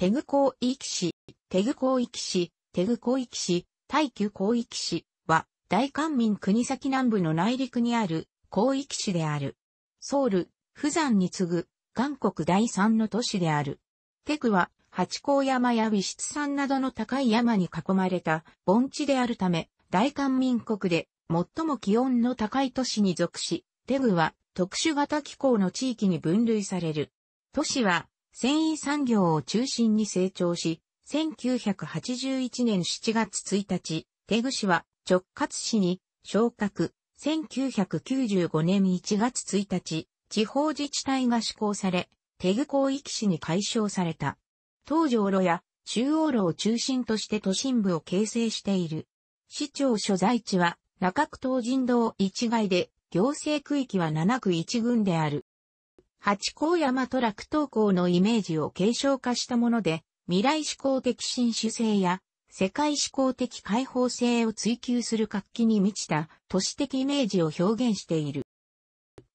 テグ広域市、テグ広域市、テグ広域市、大久広域市は、大韓民国先南部の内陸にある広域市である。ソウル、釜山に次ぐ、韓国第三の都市である。テグは、八甲山や美質山などの高い山に囲まれた盆地であるため、大韓民国で最も気温の高い都市に属し、テグは特殊型気候の地域に分類される。都市は繊維産業を中心に成長し、1981年7月1日、テグ市は直轄市に昇格、1995年1月1日、地方自治体が施行され、テグ広域市に解消された。東条路や中央路を中心として都心部を形成している。市長所在地は中区東人道1街で、行政区域は7区1軍である。八甲山トラク投稿のイメージを継承化したもので、未来志向的新種性や世界志向的開放性を追求する活気に満ちた都市的イメージを表現している。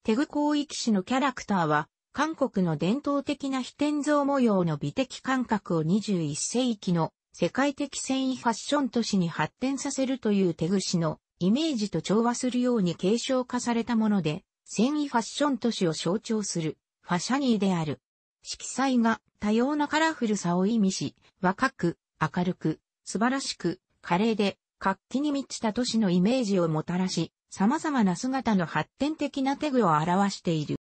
テグ広域市のキャラクターは、韓国の伝統的な非天像模様の美的感覚を21世紀の世界的繊維ファッション都市に発展させるというテグ市のイメージと調和するように継承化されたもので、繊維ファッション都市を象徴するファシャニーである。色彩が多様なカラフルさを意味し、若く、明るく、素晴らしく、華麗で、活気に満ちた都市のイメージをもたらし、様々な姿の発展的なテグを表している。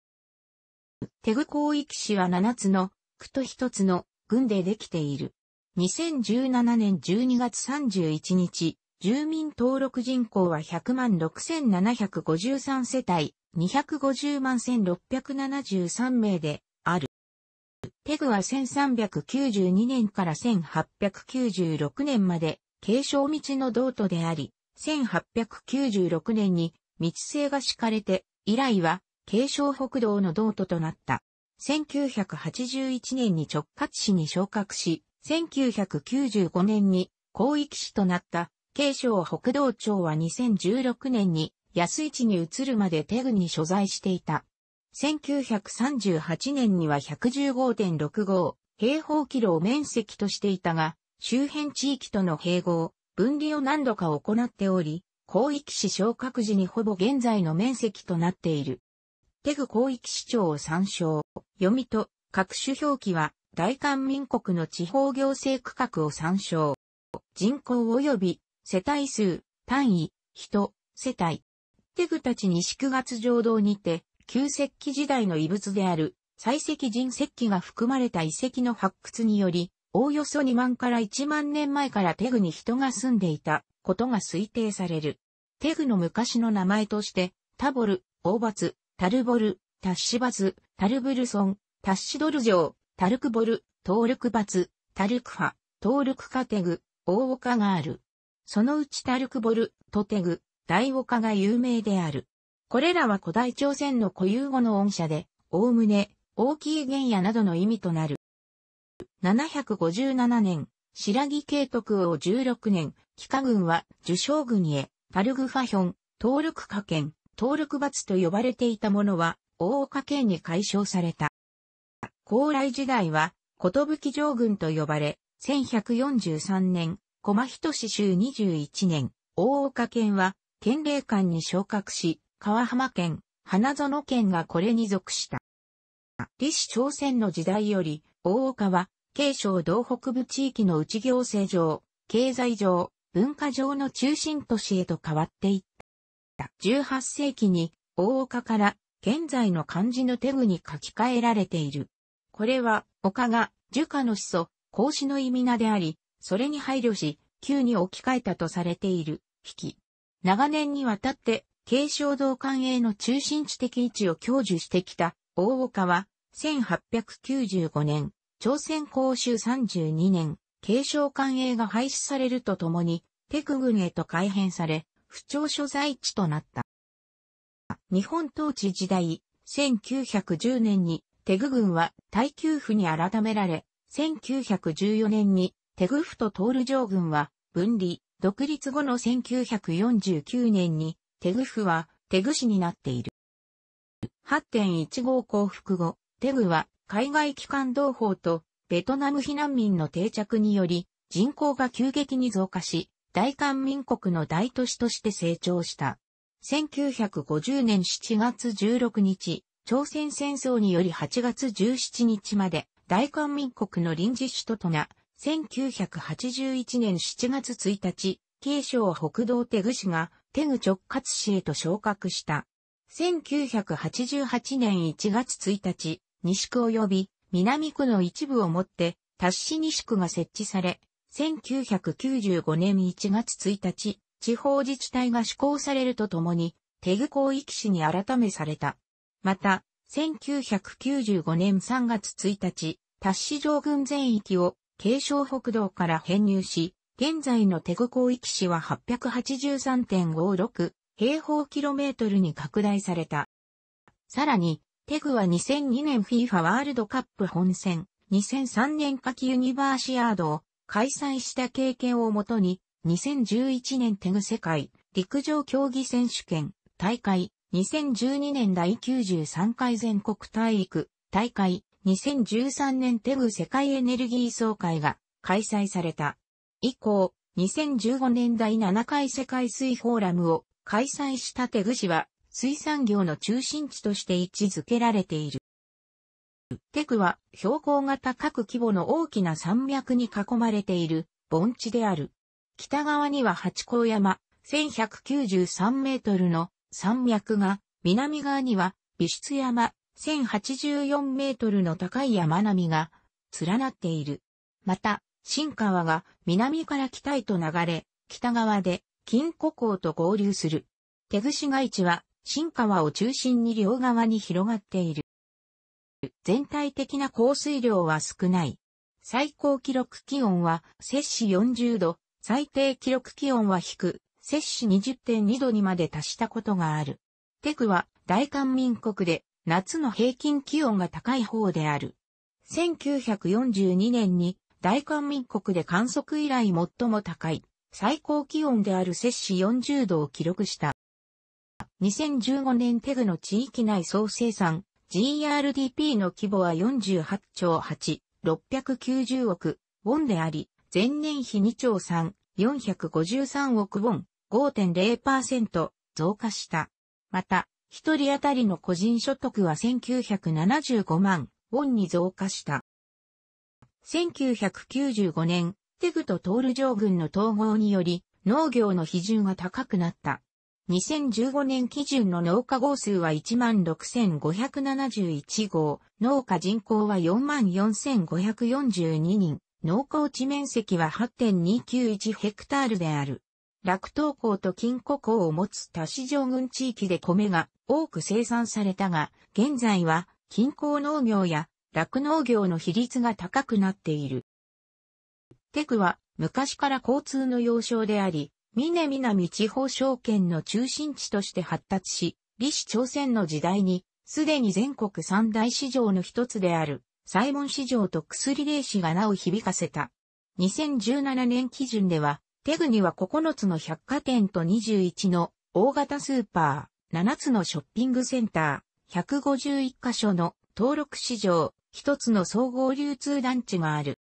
テグ広域市は7つの区と1つの郡でできている。2017年12月31日、住民登録人口は100万6753世帯、250万1673名である。ペグは1392年から1896年まで、継承道の道都であり、1896年に道制が敷かれて、以来は継承北道の道都となった。1981年に直轄市に昇格し、1995年に広域市となった慶省北道庁は2016年に安市に移るまでテグに所在していた。1938年には115.65平方キロを面積としていたが、周辺地域との併合、分離を何度か行っており、広域市昇格時にほぼ現在の面積となっている。テグ広域市長を参照。読みと、各種表記は、大韓民国の地方行政区画を参照。人口及び世帯数、単位、人、世帯。テグたち西九月上土にて、旧石器時代の遺物である、採石人石器が含まれた遺跡の発掘により、おおよそ2万から1万年前からテグに人が住んでいたことが推定される。テグの昔の名前として、タボル、オーバツ、タルボル、タッシバツ、タルブルソン、タッシドル城、タルクボル、トールクバツ、タルクハ、トールクカテグ、大岡がある。そのうちタルクボル、トテグ、ダイオカが有名である。これらは古代朝鮮の固有語の音社で、おおむね、大きい原野などの意味となる。757年、白木慶徳王16年、帰化軍は受賞軍へ、パルグファヒョン、登録家県、登録罰と呼ばれていたものは、大岡県に解消された。高麗時代は、寿城軍と呼ばれ、1143年、駒人市州21年、大岡県は、県令館に昇格し、川浜県、花園県がこれに属した。李氏朝鮮の時代より、大岡は、慶省道北部地域の内行政上、経済上、文化上の中心都市へと変わっていった。18世紀に、大岡から、現在の漢字の手具に書き換えられている。これは、岡が、儒家の始祖、孔子の意味名であり、それに配慮し、旧に置き換えたとされている、引き。長年にわたって、継承道官営の中心地的位置を享受してきた、大岡は、1895年、朝鮮公衆32年、継承官営が廃止されるとともに、テク軍へと改変され、不調所在地となった。日本統治時代、1910年に、テグ軍は耐久府に改められ、1914年にテグフとトール城軍は分離、独立後の1949年にテグフはテグ市になっている。8.15降伏後、テグは海外機関同胞とベトナム避難民の定着により人口が急激に増加し、大韓民国の大都市として成長した。1950年7月16日、朝鮮戦争により8月17日まで大韓民国の臨時首都とな、1981年7月1日、京省北道手具市が手具直轄市へと昇格した。1988年1月1日、西区及び南区の一部をもって、達市西区が設置され、1995年1月1日、地方自治体が施行されるとともに、手具広域市に改めされた。また、1995年3月1日、達市上軍全域を継承北道から編入し、現在の手グ広域市は883.56平方キロメートルに拡大された。さらに、テグは2002年 FIFA ワールドカップ本戦、2003年夏季ユニバーシアードを開催した経験をもとに、2011年テグ世界陸上競技選手権大会、2012年第93回全国体育大会、2013年テグ世界エネルギー総会が開催された。以降、2015年第7回世界水フォーラムを開催したテグ市は水産業の中心地として位置づけられている。テグは標高が高く規模の大きな山脈に囲まれている盆地である。北側には八甲山1193メートルの山脈が、南側には美出山1084メートルの高い山並みが連なっている。また、新川が南から北へと流れ、北側で金湖港と合流する。手し街地は新川を中心に両側に広がっている。全体的な降水量は少ない。最高記録気温は摂氏40度、最低記録気温は低、摂氏20.2度にまで達したことがある。テクは大韓民国で夏の平均気温が高い方である。1942年に大韓民国で観測以来最も高い最高気温である摂氏40度を記録した。2015年テグの地域内総生産 GRDP の規模は48兆8、690億ウォンであり、前年比2兆3、453億ウォン、5.0%増加した。また、一人当たりの個人所得は1975万ウォンに増加した。1995年、テグとトール上軍の統合により、農業の比重が高くなった。2015年基準の農家号数は16,571号、農家人口は44,542人、農耕地面積は8.291ヘクタールである。楽東港と金庫港を持つ多市場郡地域で米が多く生産されたが、現在は金庫農業や楽農業の比率が高くなっている。テクは昔から交通の要衝であり、峰南地方証券の中心地として発達し、李氏朝鮮の時代に、すでに全国三大市場の一つである、サイモン市場と薬霊市が名を響かせた。2017年基準では、テグには9つの百貨店と21の大型スーパー、7つのショッピングセンター、151カ所の登録市場、1つの総合流通団地がある。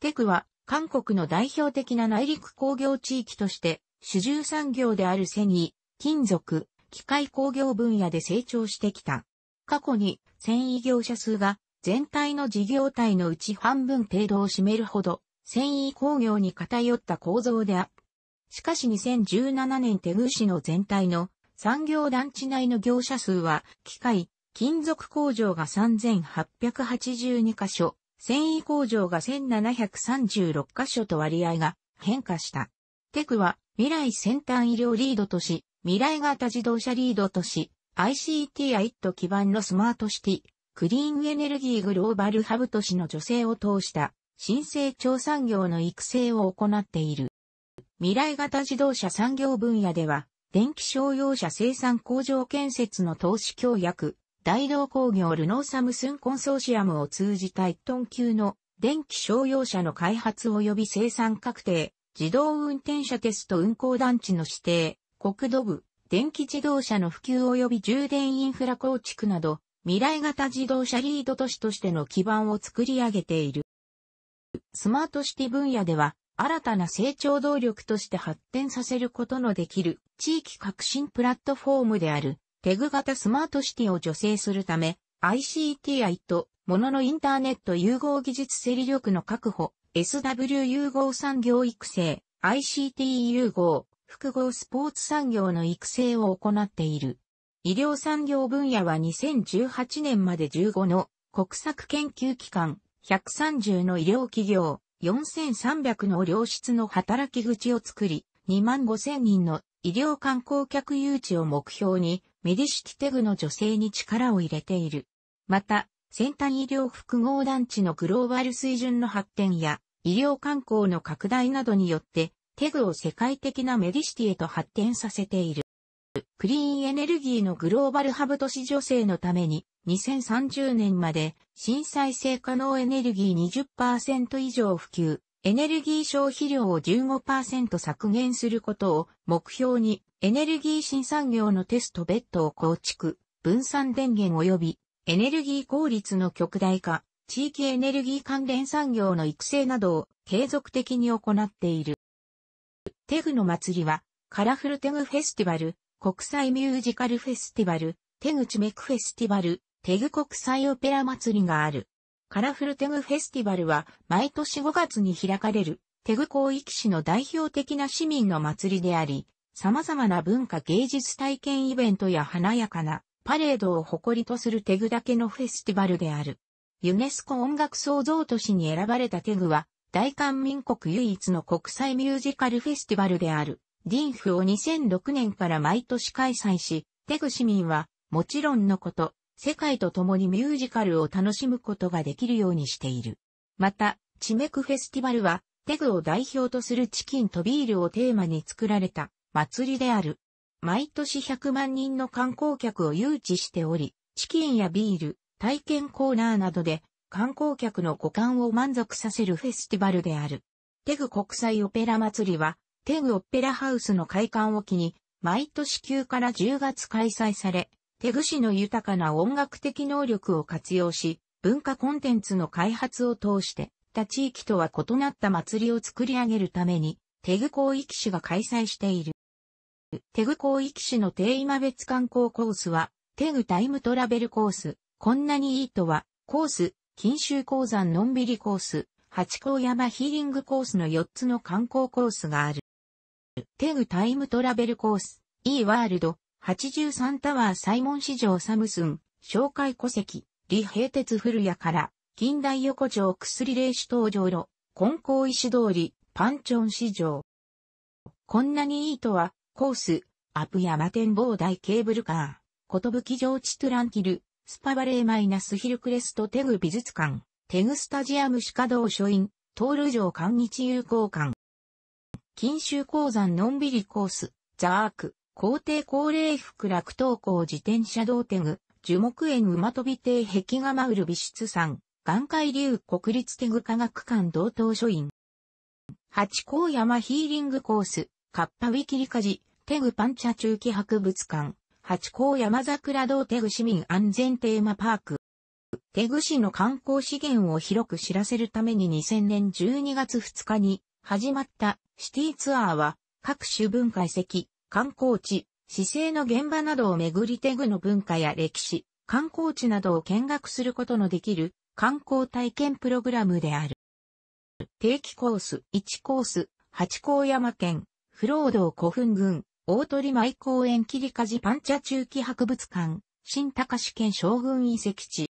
テグは韓国の代表的な内陸工業地域として主従産業であるセニー、金属、機械工業分野で成長してきた。過去に繊維業者数が全体の事業体のうち半分程度を占めるほど繊維工業に偏った構造である。しかし2017年手宮市の全体の産業団地内の業者数は、機械、金属工場が3882箇所、繊維工場が1736箇所と割合が変化した。テクは未来先端医療リードとし、未来型自動車リードとし、ICTI と基盤のスマートシティ、クリーンエネルギーグローバルハブ都市の女性を通した新生調産業の育成を行っている。未来型自動車産業分野では、電気商用車生産工場建設の投資協約、大道工業ルノーサムスンコンソーシアムを通じた1トン級の電気商用車の開発及び生産確定、自動運転車テスト運行団地の指定、国土部、電気自動車の普及及び充電インフラ構築など、未来型自動車リード都市としての基盤を作り上げている。スマートシティ分野では、新たな成長動力として発展させることのできる地域革新プラットフォームであるペグ型スマートシティを助成するため ICTI ともののインターネット融合技術競り力の確保 SW 融合産業育成 ICT 融合複合スポーツ産業の育成を行っている。医療産業分野は2018年まで15の国策研究機関130の医療企業、4300の良質の働き口を作り、2万5000人の医療観光客誘致を目標に、メディシティテグの女性に力を入れている。また、先端医療複合団地のグローバル水準の発展や、医療観光の拡大などによって、テグを世界的なメディシティへと発展させている。クリーンエネルギーのグローバルハブ都市女性のために、2030年まで、新再生可能エネルギー20%以上普及、エネルギー消費量を15%削減することを目標に、エネルギー新産業のテストベッドを構築、分散電源及び、エネルギー効率の極大化、地域エネルギー関連産業の育成などを継続的に行っている。テグの祭りは、カラフルテグフェスティバル、国際ミュージカルフェスティバル、テグチメクフェスティバル、テグ国際オペラ祭りがある。カラフルテグフェスティバルは毎年5月に開かれるテグ広域市の代表的な市民の祭りであり、様々な文化芸術体験イベントや華やかなパレードを誇りとするテグだけのフェスティバルである。ユネスコ音楽創造都市に選ばれたテグは、大韓民国唯一の国際ミュージカルフェスティバルである。ディンフを2006年から毎年開催し、テグ市民は、もちろんのこと、世界と共にミュージカルを楽しむことができるようにしている。また、チメクフェスティバルは、テグを代表とするチキンとビールをテーマに作られた祭りである。毎年100万人の観光客を誘致しており、チキンやビール、体験コーナーなどで観光客の五感を満足させるフェスティバルである。テグ国際オペラ祭りは天オペラハウスの開館を機に、毎年9から10月開催され、テグ市の豊かな音楽的能力を活用し、文化コンテンツの開発を通して、他地域とは異なった祭りを作り上げるために、テグ広域市が開催している。テグ広域市の定今別観光コースは、テグタイムトラベルコース、こんなにいいとは、コース、錦州鉱山のんびりコース、八甲山ヒーリングコースの4つの観光コースがある。テグタイムトラベルコース、E ワールド、83タワーサイモン市場サムスン、紹介戸籍、李平鉄古谷から、近代横丁薬霊市登場路、根高石通り、パンチョン市場。こんなにいいとは、コース、アプ山展望台ケーブルカー、き城地トランキル、スパバレーマイナスヒルクレストテグ美術館、テグスタジアムシカドー書院、トール城韓日友好館。金州鉱山のんびりコース、ザーク、皇帝高齢福楽東港自転車道手具、樹木園馬飛び亭壁画マウル美術山、眼界流国立手具科学館同等書院。八甲山ヒーリングコース、カッパウィキリカジ、手具パンチャ中期博物館、八甲山桜道手具市民安全テーマパーク。手具市の観光資源を広く知らせるために2000年12月2日に始まったシティツアーは、各種文化遺跡、観光地、市政の現場などを巡りテグの文化や歴史、観光地などを見学することのできる観光体験プログラムである。定期コース1コース、八甲山県、不老道古墳群、大鳥舞公園切りかじパンチャ中期博物館、新高市県将軍遺跡地。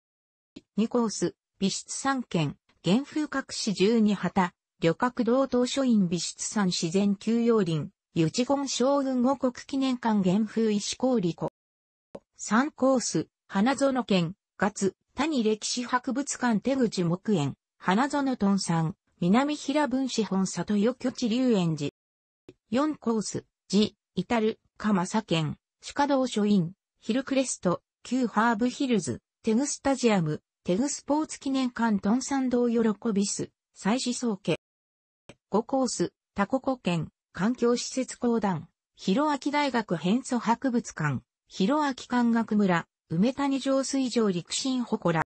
2コース、美室三県、原風隠し12旗、旅客道東書院美術山自然休養林、ユチゴン将軍五国記念館原風石氷湖。三コース、花園県、月、谷歴史博物館手口木園、花園トンさん、南平分子本里与居地龍園寺。四コース、寺、至る、鎌佐県、鹿道書院、ヒルクレスト、旧ハーブヒルズ、テグスタジアム、テグスポーツ記念館トンさん堂喜びす、祭祀総家。5コース、タココ県、環境施設公団、広明大学変素博物館、広明館学村、梅谷上水上陸神祠。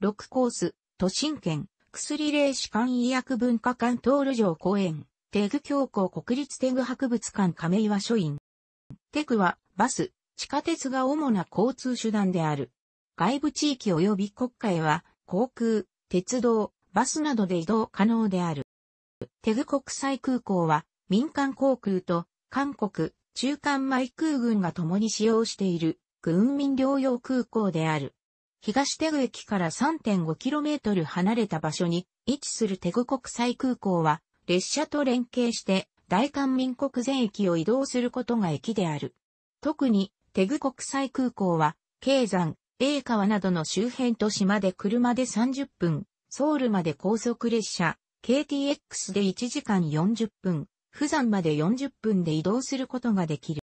6コース、都心圏、薬霊士館医薬文化館トール城公園、テグ教皇国立テグ博物館亀岩書院。テグは、バス、地下鉄が主な交通手段である。外部地域及び国家へは、航空、鉄道、バスなどで移動可能である。テグ国際空港は民間航空と韓国、中間米空軍が共に使用している軍民療養空港である。東テグ駅から 3.5km 離れた場所に位置するテグ国際空港は列車と連携して大韓民国全域を移動することが駅である。特にテグ国際空港は経山、米川などの周辺と島で車で30分、ソウルまで高速列車、KTX で1時間40分、釜山まで40分で移動することができる。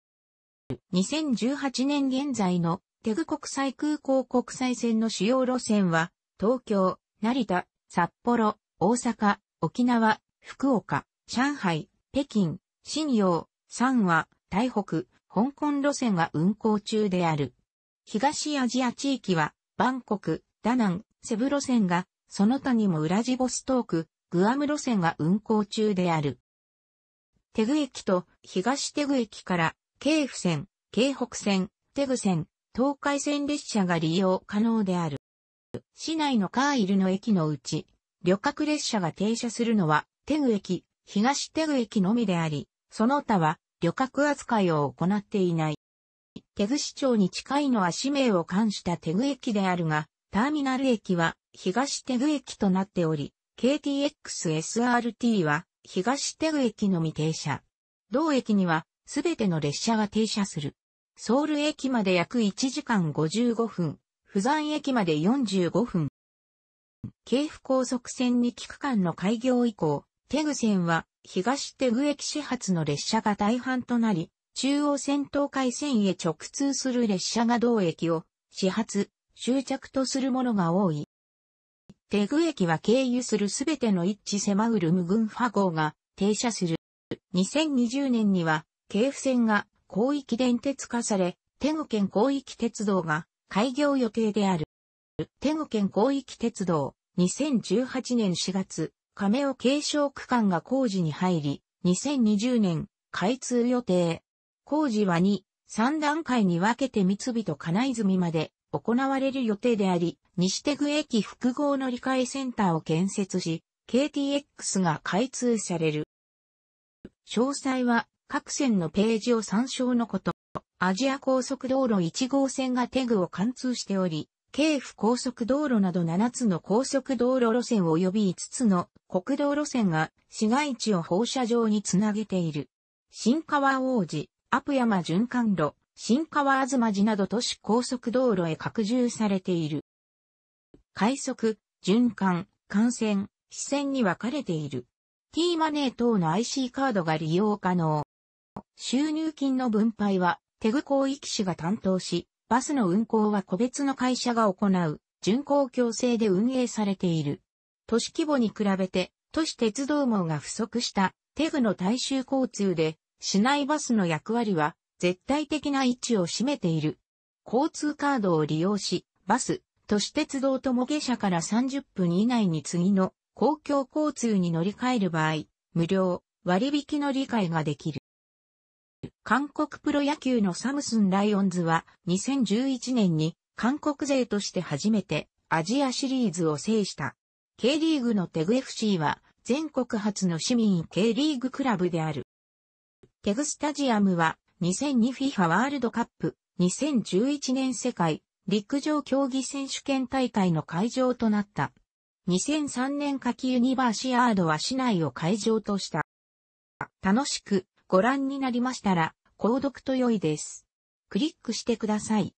2018年現在のテグ国際空港国際線の主要路線は、東京、成田、札幌、大阪、沖縄、福岡、上海、北京、新陽、三和、台北、香港路線が運行中である。東アジア地域は、バンコク、ダナン、セブ路線が、その他にもウラジボストーク、グアム路線が運行中である。テグ駅と東テグ駅から京府線、京北線、テグ線、東海線列車が利用可能である。市内のカーイルの駅のうち、旅客列車が停車するのは、テグ駅、東テグ駅のみであり、その他は旅客扱いを行っていない。テグ市長に近いのは市名を冠したテグ駅であるが、ターミナル駅は東テグ駅となっており、KTX-SRT は東テグ駅のみ停車。同駅にはすべての列車が停車する。ソウル駅まで約1時間55分、釜山駅まで45分。京府高速線に期区間の開業以降、テグ線は東テグ駅始発の列車が大半となり、中央線東海線へ直通する列車が同駅を始発、終着とするものが多い。テグ駅は経由するすべての一致セマウルム軍ファ号が停車する。2020年には、京府線が広域電鉄化され、テグ県広域鉄道が開業予定である。テグ県広域鉄道、2018年4月、亀尾継承区間が工事に入り、2020年、開通予定。工事は2、3段階に分けて三人金泉まで行われる予定であり、西手具駅複合乗り換えセンターを建設し、KTX が開通される。詳細は各線のページを参照のこと。アジア高速道路1号線がテグを貫通しており、京府高速道路など7つの高速道路路線及び5つの国道路線が市街地を放射状につなげている。新川王子、アプヤマ循環路、新川東寺など都市高速道路へ拡充されている。快速、循環、幹線、支線に分かれている。T マネー等の IC カードが利用可能。収入金の分配は、テグ広域市が担当し、バスの運行は個別の会社が行う、巡航強制で運営されている。都市規模に比べて、都市鉄道網が不足した、テグの大衆交通で、市内バスの役割は、絶対的な位置を占めている。交通カードを利用し、バス、都市鉄道とも下車から30分以内に次の公共交通に乗り換える場合、無料、割引の理解ができる。韓国プロ野球のサムスンライオンズは2011年に韓国勢として初めてアジアシリーズを制した。K リーグのテグ FC は全国初の市民 K リーグクラブである。テグスタジアムは 2002FIFA ワールドカップ2011年世界陸上競技選手権大会の会場となった。2003年夏季ユニバーシアードは市内を会場とした。楽しくご覧になりましたら、購読と良いです。クリックしてください。